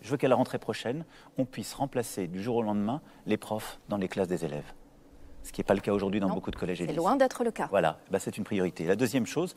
Je veux qu'à la rentrée prochaine, on puisse remplacer du jour au lendemain les profs dans les classes des élèves. Ce qui n'est pas le cas aujourd'hui dans beaucoup de collèges et C'est loin d'être le cas. Voilà, bah, c'est une priorité. La deuxième chose,